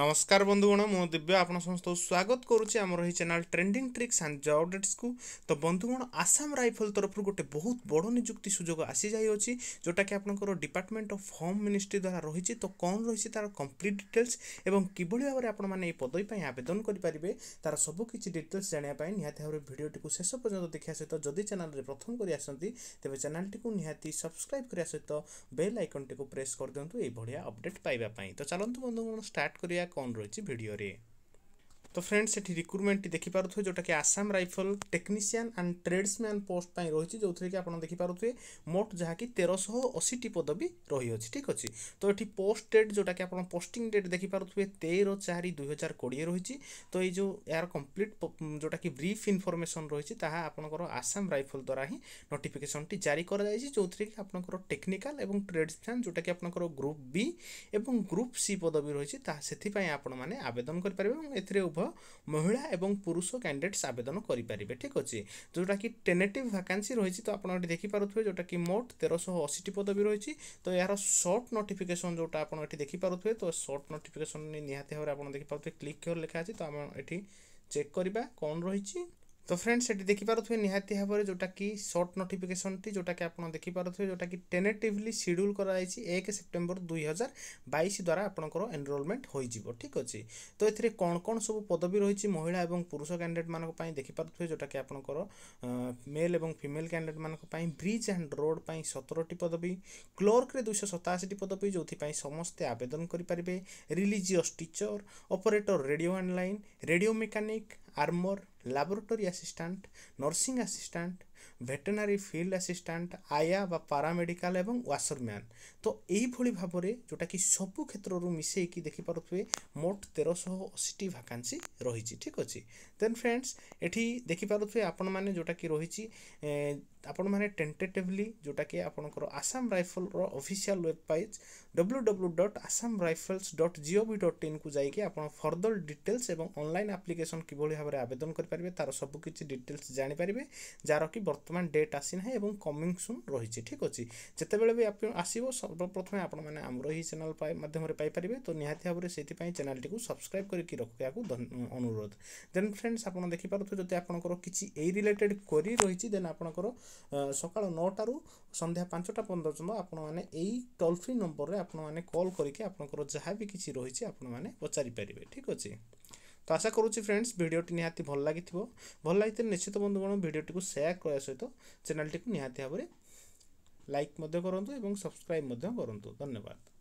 নমস্কার বন্ধুগণ মু দিব্য আপনার সমস্ত স্বাগত করুছি আমার এই চ্যানেল ট্রেন্ডিং ট্রিক্স আন্ড অপডেটসু তো বন্ধুগণ আসাম রাইফল তরফর গোটে বহুত বড় নিযুক্তি সুযোগ আসি যাইছি যেটাকি আপনার ডিপার্টমেন্ট অফ হোম মিনিষ্ট্রি দ্বারা রয়েছে তো কম রয়েছে তার কমপ্লিট ডিটেলস এবং কিভাবে ভাবে আপনার এই পদবী আবেদন করে পারে তার সবু কিছু ডিটেলস জাঁয়া নিহতি ভাবে ভিডিওটি শেষ পর্যন্ত দেখা সহ যদি চ্যানেল প্রথম করে আসতে তবে চ্যানেলটি নিহতি সবসক্রাইব করা সহ বেল আইকনটি প্রেস করে দিও এইভাবে অপডেট পাইবা তো চলতু বন্ধুগণ স্টার্ট করা क्या कौन रही भिडे তো ফ্রেন্ডস সেটি রিক্রুটমেন্টটি দেখিপারুথে যেটাকি Assam rifle technician and tradesman post পাই রয়েছে যেউথে কি আপনার দেখিপারুথে মোট যাকি তেরশহ অশীটি পদবী রয়েছে ঠিক আছে তো এটি পোস্ট ডেট যেটাকি আপনার পোস্টিং ডেট দেখিপারুথে তের চারি দুই হাজার কোড়িয়ে রয়েছে তো এই যে এর কমপ্লিট যেটাকি ব্রিফ ইনফরমেশন রয়েছে তাহা আপনার আসাম রাইফল দ্বারা হি নোটিফিকেশনটি জারি করা যাইছে যেউথে কি আপনার টেকনিকাল এবং ট্রেডসম্যান যেটাকি আপনার গ্রুপ বি এবং গ্রুপ সি পদবী রয়েছে তাহা সেপাই আপনার মানে আবেদন করে পারবে এবং এতে উভয় ମହିଳା ଏବଂ ପୁରୁଷ କ୍ୟାଣ୍ଡିଡେଟ୍ସ ଆବେଦନ କରିପାରିବେ ଠିକ୍ ଅଛି ଯେଉଁଟାକି ଟେନେଟିଭ୍ ଭାକାନ୍ସି ରହିଛି ତ ଆପଣ ଏଠି ଦେଖିପାରୁଥିବେ ଯେଉଁଟାକି ମୋଟ ତେରଶହ ଅଶୀଟି ପଦବୀ ରହିଛି ତ ଏହାର ସର୍ଟ ନୋଟିଫିକେସନ୍ ଯେଉଁଟା ଆପଣ ଏଠି ଦେଖିପାରୁଥିବେ ତ ସର୍ଟ ନୋଟିଫିକେସନ୍ ନିହାତି ଭାବରେ ଆପଣ ଦେଖିପାରୁଥିବେ କ୍ଲିକ୍ ହେବାର ଲେଖା ଅଛି ତ ଆମେ ଏଠି ଚେକ୍ କରିବା କ'ଣ ରହିଛି তো ফ্রেন্ডস সেটি দেখিপারুথিবে নিহাতি ভাবে যেটাকি সর্ট নোটিফিকেসনটি যেটাকি আপনার দেখিপারুথিবে যেটাকি টেনেটিভলি সিড্যুল করা হয়েছে এক সেপ্টেম্বর দুই হাজার বাইশ দ্বারা আপনার এনরোলমেন্ট হয়ে যাব ঠিক আছে তো এতে কোণ কোণ সব পদবী রয়েছে মহিলা এবং পুরুষ ক্যান্ডিডেট মানুষ দেখিপারুথিবে যেটাকি আপনার মেল এবং ফিমেল ক্যান্ডিডেট মানুষ ব্রিজ আন্ড রোড সতেরটি পদবী ক্লর্করে দুইশো সতাশিটি পদবী যেপা সমস্তে আবেদন করে পারে religious teacher operator radio online radio mechanic armour laboratory assistant nursing assistant veterinary field assistant ଆୟା ବା ପାରାମେଡ଼ିକାଲ ଏବଂ ୱାସରମ୍ୟାନ୍ ତ ଏଇଭଳି ଭାବରେ ଯେଉଁଟାକି ସବୁ କ୍ଷେତ୍ରରୁ ମିଶାଇକି ଦେଖିପାରୁଥିବେ ମୋଟ ତେରଶହ ଅଶୀଟି ଭାକାନ୍ସି ରହିଛି ଠିକ୍ ଅଛି ଦେନ୍ ଫ୍ରେଣ୍ଡସ୍ ଏଠି ଦେଖିପାରୁଥିବେ ଆପଣମାନେ ଯେଉଁଟାକି ରହିଛି ଆପଣମାନେ ଟେଣ୍ଟେଟିଭଲି ଯେଉଁଟାକି ଆପଣଙ୍କର ଆସାମ ରାଇଫଲ୍ର official web page W W dot Assam rifles dot G O V dot ଇନ୍କୁ ଯାଇକି ଆପଣ ଫର୍ଦର ଡିଟେଲ୍ସ ଏବଂ ଅନଲାଇନ୍ ଆପ୍ଲିକେସନ୍ କିଭଳି ଭାବରେ ଆବେଦନ କରିପାରିବେ ତା'ର ସବୁକିଛି ଡିଟେଲ୍ସ ଜାଣିପାରିବେ ଯାହାର କି ବର୍ତ୍ତମାନ ବର୍ତ୍ତମାନ ଡେଟ୍ ଆସିନାହିଁ ଏବଂ କମିଂ ସୁନ୍ ରହିଛି ଠିକ୍ ଅଛି ଯେତେବେଳେ ବି ଆସିବ ସର୍ବପ୍ରଥମେ ଆପଣମାନେ ଆମର ଏହି ଚ୍ୟାନେଲ୍ ମାଧ୍ୟମରେ ପାଇପାରିବେ ତ ନିହାତି ଭାବରେ ସେଥିପାଇଁ ଚ୍ୟାନେଲ୍ଟିକୁ ସବସ୍କ୍ରାଇବ୍ କରିକି ରଖିବାକୁ ଅନୁରୋଧ ଦେନ୍ ଫ୍ରେଣ୍ଡସ୍ ଆପଣ ଦେଖିପାରୁଥିବେ ଯଦି ଆପଣଙ୍କର କିଛି ଏଇ ରିଲେଟେଡ଼୍ କ୍ୱେରି ରହିଛି ଦେନ୍ ଆପଣଙ୍କର ସକାଳ ନଅଟାରୁ ସନ୍ଧ୍ୟା ପାଞ୍ଚଟା ପର୍ଯ୍ୟନ୍ତ ଆପଣମାନେ ଏଇ ଟୋଲ୍ ଫ୍ରି ନମ୍ବରରେ ଆପଣମାନେ କଲ୍ କରିକି ଆପଣଙ୍କର ଯାହା ବି କିଛି ରହିଛି ଆପଣମାନେ ପଚାରିପାରିବେ ଠିକ୍ ଅଛି তো আশা করুছি ফ্রেন্ডস ভিডিওটি নিহতি ভাল লাগিথিব ভাল লাগিলে নিশ্চিত বন্ধুগণ ভিডিওটিକୁ ସେୟାର କରିବା ସହିତ ଚ୍ୟାନେଲଟିକୁ ନିହାତି ଭାବରେ ଲାଇକ୍ ମଧ୍ୟ କରନ୍ତୁ ଏବଂ ସବସ୍କ୍ରାଇବ୍ ମଧ୍ୟ କରନ୍ତୁ ଧନ୍ୟବାଦ